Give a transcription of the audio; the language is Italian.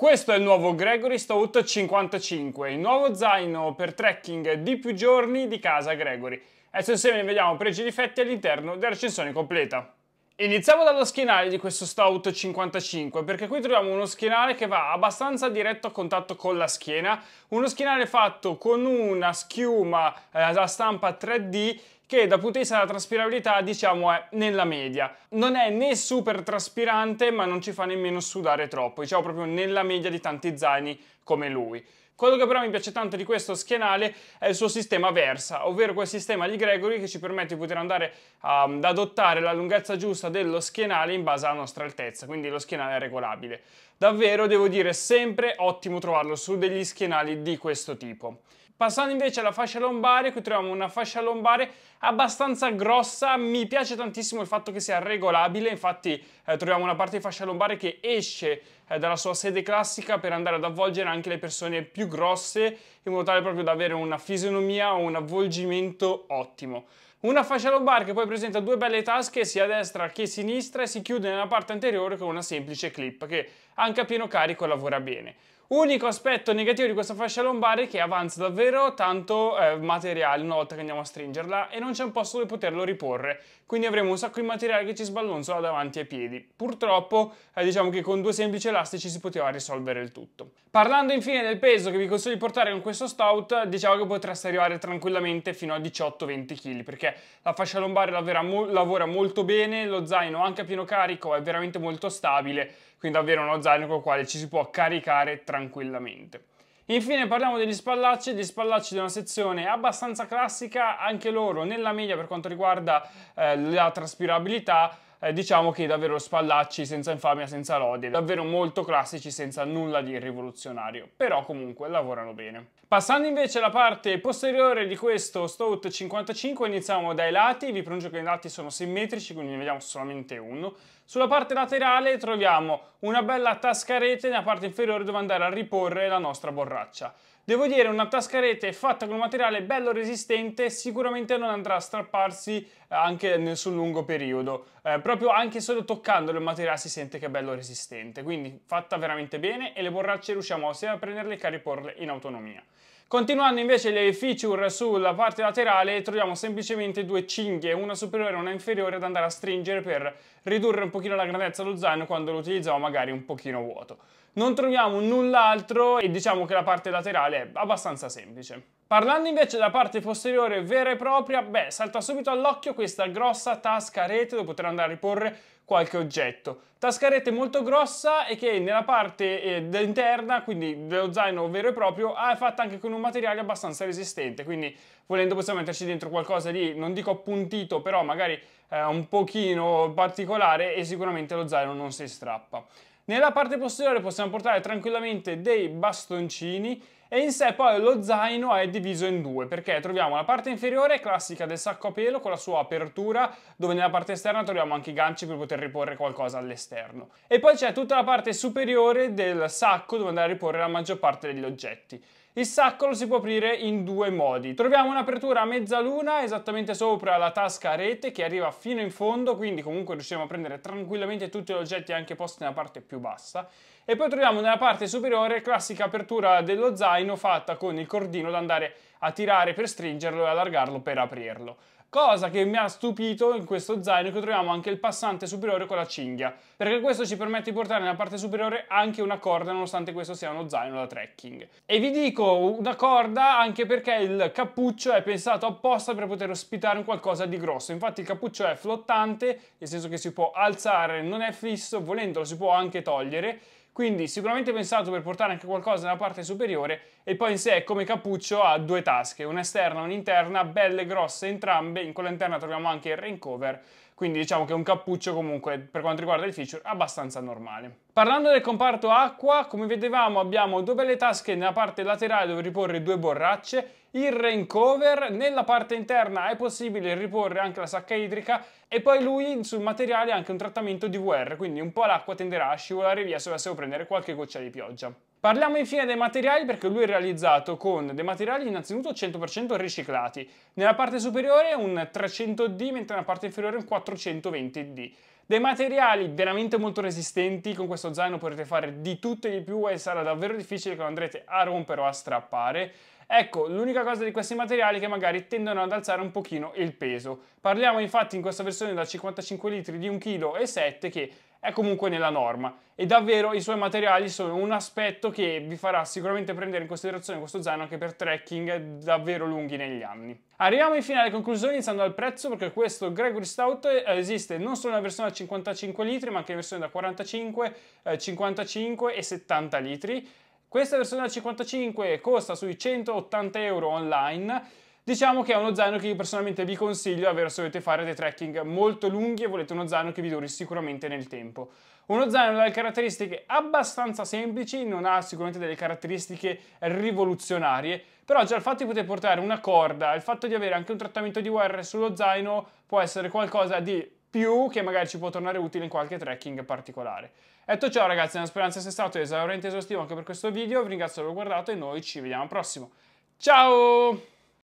Questo è il nuovo Gregory Stout 55, il nuovo zaino per trekking di più giorni di casa Gregory. Adesso insieme vediamo pregi e difetti all'interno della recensione completa. Iniziamo dallo schienale di questo Stout 55 perché qui troviamo uno schienale che va abbastanza diretto a contatto con la schiena, uno schienale fatto con una schiuma da eh, stampa 3D che dal punto di vista della traspirabilità diciamo è nella media. Non è né super traspirante ma non ci fa nemmeno sudare troppo, diciamo proprio nella media di tanti zaini come lui. Quello che però mi piace tanto di questo schienale è il suo sistema versa, ovvero quel sistema di Gregory che ci permette di poter andare um, ad adottare la lunghezza giusta dello schienale in base alla nostra altezza, quindi lo schienale è regolabile. Davvero devo dire sempre ottimo trovarlo su degli schienali di questo tipo. Passando invece alla fascia lombare, qui troviamo una fascia lombare abbastanza grossa, mi piace tantissimo il fatto che sia regolabile, infatti eh, troviamo una parte di fascia lombare che esce eh, dalla sua sede classica per andare ad avvolgere anche le persone più grosse, in modo tale proprio da avere una fisionomia o un avvolgimento ottimo. Una fascia lombare che poi presenta due belle tasche sia a destra che a sinistra e si chiude nella parte anteriore con una semplice clip che anche a pieno carico lavora bene. Unico aspetto negativo di questa fascia lombare è che avanza davvero tanto eh, materiale una volta che andiamo a stringerla e non c'è un posto dove poterlo riporre, quindi avremo un sacco di materiale che ci sballonzola davanti ai piedi. Purtroppo eh, diciamo che con due semplici elastici si poteva risolvere il tutto. Parlando infine del peso che vi consiglio di portare con questo stout, diciamo che potreste arrivare tranquillamente fino a 18-20 kg perché la fascia lombare mo lavora molto bene, lo zaino anche a pieno carico è veramente molto stabile, quindi davvero uno zaino con il quale ci si può caricare tranquillamente tranquillamente. Infine parliamo degli spallacci, gli spallacci di una sezione abbastanza classica, anche loro nella media per quanto riguarda eh, la traspirabilità, eh, diciamo che davvero spallacci senza infamia, senza lode, davvero molto classici senza nulla di rivoluzionario, però comunque lavorano bene. Passando invece alla parte posteriore di questo Stout 55 iniziamo dai lati, vi pronuncio che i lati sono simmetrici quindi ne vediamo solamente uno. Sulla parte laterale troviamo una bella tasca rete nella parte inferiore dove andare a riporre la nostra borraccia. Devo dire una tasca rete fatta con un materiale bello resistente sicuramente non andrà a strapparsi anche nel, suo lungo periodo. Eh, proprio anche solo toccando il materiale si sente che è bello resistente, quindi fatta veramente bene e le borracce riusciamo sia a prenderle che a riporle in autonomia. Continuando invece le feature sulla parte laterale troviamo semplicemente due cinghie, una superiore e una inferiore da andare a stringere per ridurre un pochino la grandezza dello zaino quando lo utilizziamo magari un pochino vuoto. Non troviamo null'altro e diciamo che la parte laterale è abbastanza semplice. Parlando invece della parte posteriore vera e propria, beh, salta subito all'occhio questa grossa tasca a rete dove poter andare a riporre qualche oggetto. Tasca a rete molto grossa e che nella parte eh, interna, quindi dello zaino vero e proprio, è fatta anche con un materiale abbastanza resistente, quindi volendo possiamo metterci dentro qualcosa di, non dico appuntito, però magari eh, un pochino particolare e sicuramente lo zaino non si strappa. Nella parte posteriore possiamo portare tranquillamente dei bastoncini e in sé poi lo zaino è diviso in due perché troviamo la parte inferiore classica del sacco a pelo con la sua apertura dove nella parte esterna troviamo anche i ganci per poter riporre qualcosa all'esterno e poi c'è tutta la parte superiore del sacco dove andare a riporre la maggior parte degli oggetti. Il sacco lo si può aprire in due modi. Troviamo un'apertura a mezzaluna esattamente sopra la tasca a rete che arriva fino in fondo, quindi comunque riusciamo a prendere tranquillamente tutti gli oggetti anche posti nella parte più bassa. E poi troviamo nella parte superiore classica apertura dello zaino fatta con il cordino da andare a tirare per stringerlo e allargarlo per aprirlo. Cosa che mi ha stupito in questo zaino che troviamo anche il passante superiore con la cinghia, perché questo ci permette di portare nella parte superiore anche una corda nonostante questo sia uno zaino da trekking. E vi dico una corda anche perché il cappuccio è pensato apposta per poter ospitare un qualcosa di grosso, infatti il cappuccio è flottante, nel senso che si può alzare, non è fisso, volendolo si può anche togliere quindi sicuramente pensato per portare anche qualcosa nella parte superiore e poi in sé come cappuccio ha due tasche, un'esterna e un'interna, belle grosse entrambe, in quella interna troviamo anche il rain cover quindi diciamo che è un cappuccio comunque per quanto riguarda il feature abbastanza normale. Parlando del comparto acqua, come vedevamo abbiamo due belle tasche nella parte laterale dove riporre due borracce, il rain cover, nella parte interna è possibile riporre anche la sacca idrica e poi lui sul materiale ha anche un trattamento DVR, quindi un po' l'acqua tenderà a scivolare via se dovessero prendere qualche goccia di pioggia. Parliamo infine dei materiali perché lui è realizzato con dei materiali innanzitutto 100% riciclati, nella parte superiore un 300D mentre nella parte inferiore un 420D. Dei materiali veramente molto resistenti, con questo zaino potrete fare di tutto e di più e sarà davvero difficile che lo andrete a rompere o a strappare. Ecco, l'unica cosa di questi materiali è che magari tendono ad alzare un pochino il peso. Parliamo infatti in questa versione da 55 litri di 1,7 kg che è comunque nella norma e davvero i suoi materiali sono un aspetto che vi farà sicuramente prendere in considerazione questo zaino anche per trekking davvero lunghi negli anni. Arriviamo in finale conclusione iniziando dal prezzo perché questo Gregory Stout eh, esiste non solo nella versione da 55 litri ma anche in versione da 45, 55 eh, e 70 litri. Questa versione da 55 costa sui 180 euro online Diciamo che è uno zaino che io personalmente vi consiglio davvero se volete fare dei trekking molto lunghi e volete uno zaino che vi duri sicuramente nel tempo. Uno zaino dalle caratteristiche abbastanza semplici, non ha sicuramente delle caratteristiche rivoluzionarie, però già il fatto di poter portare una corda, il fatto di avere anche un trattamento di wire sullo zaino può essere qualcosa di più che magari ci può tornare utile in qualche trekking particolare. Detto ciò ragazzi, la speranza sia stato esaurente e esaustivo anche per questo video, vi ringrazio per aver guardato e noi ci vediamo al prossimo. Ciao!